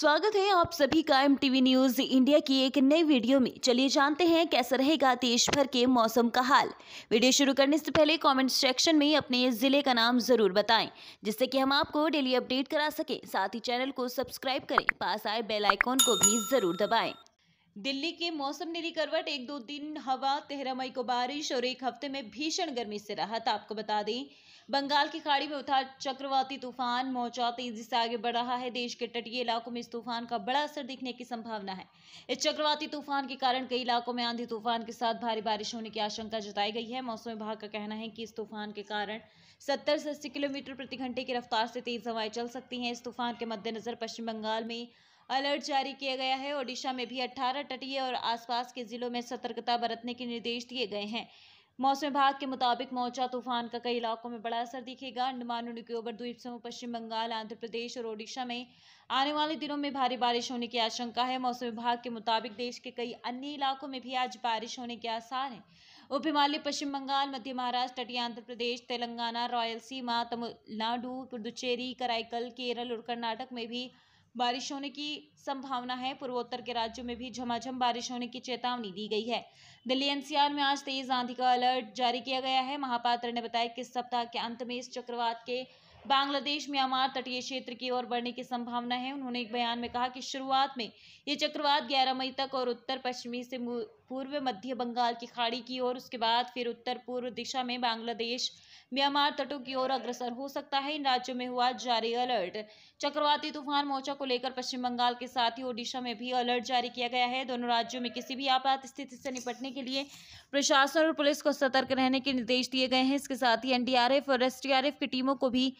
स्वागत है आप सभी का एम टीवी न्यूज इंडिया की एक नई वीडियो में चलिए जानते हैं कैसा रहेगा देश भर के मौसम का हाल वीडियो शुरू करने से पहले कमेंट सेक्शन में अपने जिले का नाम जरूर बताएं जिससे कि हम आपको डेली अपडेट करा सकें साथ ही चैनल को सब्सक्राइब करें पास आए बेल आइकॉन को भी जरूर दबाएं दिल्ली के मौसम ने करवट एक दो दिन हवा तेरह मई को बारिश और एक हफ्ते में भीषण गर्मी से राहत आपको बता दें बंगाल की खाड़ी में उठा चक्रवाती तूफान मोचा तेजी से आगे बढ़ रहा है देश के तटीय इलाकों में इस तूफान का बड़ा असर दिखने की संभावना है इस चक्रवाती तूफान के कारण कई इलाकों में आंधी तूफान के साथ भारी बारिश होने की आशंका जताई गई है मौसम विभाग का कहना है कि इस तूफान के कारण सत्तर से अस्सी किलोमीटर प्रति घंटे की रफ्तार से तेज हवाएं चल सकती हैं इस तूफान के मद्देनजर पश्चिम बंगाल में अलर्ट जारी किया गया है ओडिशा में भी 18 तटीय और आसपास के जिलों में सतर्कता बरतने के निर्देश दिए गए हैं मौसम विभाग के मुताबिक मौजा तूफान का कई इलाकों में बड़ा असर दिखेगा अंडमान और निकोबर द्वीप समूह पश्चिम बंगाल आंध्र प्रदेश और ओडिशा में आने वाले दिनों में भारी बारिश होने की आशंका है मौसम विभाग के मुताबिक देश के कई अन्य इलाकों में भी आज बारिश होने के आसार हैं उप हिमालय पश्चिम बंगाल मध्य महाराष्ट्र तटीय आंध्र प्रदेश तेलंगाना रॉयलसीमा तमिलनाडु पुडुचेरी कराईकल केरल और कर्नाटक में भी बारिश होने की संभावना है पूर्वोत्तर के राज्यों में भी झमाझम बारिश होने की चेतावनी दी गई है दिल्ली एनसीआर में आज तेज आंधी का अलर्ट जारी किया गया है महापात्र ने बताया कि इस सप्ताह के अंत में इस चक्रवात के बांग्लादेश म्यांमार तटीय क्षेत्र की ओर बढ़ने की संभावना है उन्होंने एक बयान में कहा कि शुरुआत में ये चक्रवात 11 मई तक और उत्तर पश्चिमी से पूर्व मध्य बंगाल की खाड़ी की ओर उसके बाद फिर उत्तर पूर्व दिशा में बांग्लादेश म्यांमार तटों की ओर अग्रसर हो सकता है इन राज्यों में हुआ जारी अलर्ट चक्रवाती तूफान मोर्चा को लेकर पश्चिम बंगाल के साथ ही ओडिशा में भी अलर्ट जारी किया गया है दोनों राज्यों में किसी भी आपात स्थिति से निपटने के लिए प्रशासन और पुलिस को सतर्क रहने के निर्देश दिए गए हैं इसके साथ ही एनडीआरएफ और एसडीआरएफ की टीमों को भी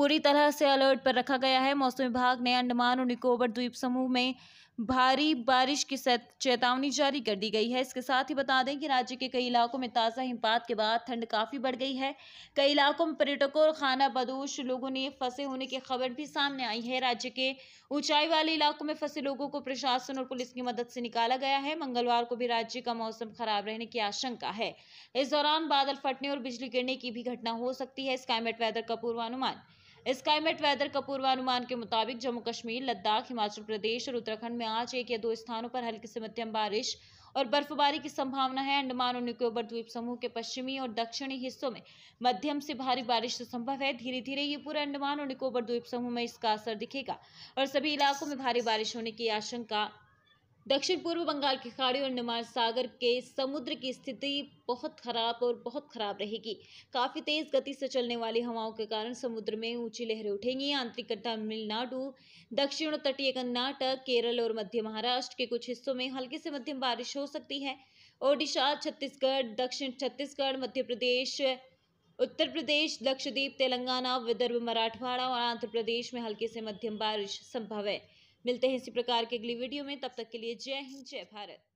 पूरी तरह से अलर्ट पर रखा गया है मौसम विभाग ने अंडमान और निकोबर द्वीप समूह में भारी बारिश की चेतावनी जारी कर दी गई है इसके साथ ही बता दें कि राज्य के कई इलाकों में ताज़ा हिमपात के बाद ठंड काफ़ी बढ़ गई है कई इलाकों में पर्यटकों और खाना बदोश लोगों ने फंसे होने की खबर भी सामने आई है राज्य के ऊंचाई वाले इलाकों में फंसे लोगों को प्रशासन और पुलिस की मदद से निकाला गया है मंगलवार को भी राज्य का मौसम खराब रहने की आशंका है इस दौरान बादल फटने और बिजली गिरने की भी घटना हो सकती है स्काईमेट वेदर का पूर्वानुमान स्काईमेट वेदर का पूर्वानुमान के मुताबिक जम्मू कश्मीर लद्दाख हिमाचल प्रदेश और उत्तराखंड में आज एक या दो स्थानों पर हल्की से मध्यम बारिश और बर्फबारी की संभावना है अंडमान और निकोबर द्वीप समूह के पश्चिमी और दक्षिणी हिस्सों में मध्यम से भारी बारिश तो संभव है धीरे धीरे ये पूरे अंडमान और निकोबर द्वीप समूह में इसका असर दिखेगा और सभी इलाकों में भारी बारिश होने की आशंका दक्षिण पूर्व बंगाल की खाड़ी और अंडमान सागर के समुद्र की स्थिति बहुत खराब और बहुत खराब रहेगी काफ़ी तेज़ गति से चलने वाली हवाओं के कारण समुद्र में ऊंची लहरें उठेंगी आंतरिक तमिलनाडु दक्षिण और तटीय कर्नाटक केरल और मध्य महाराष्ट्र के कुछ हिस्सों में हल्के से मध्यम बारिश हो सकती है ओडिशा छत्तीसगढ़ दक्षिण छत्तीसगढ़ मध्य प्रदेश उत्तर प्रदेश लक्षद्वीप तेलंगाना विदर्भ मराठवाड़ा और आंध्र प्रदेश में हल्की से मध्यम बारिश संभव है मिलते हैं इसी प्रकार के अगली वीडियो में तब तक के लिए जय हिंद जय भारत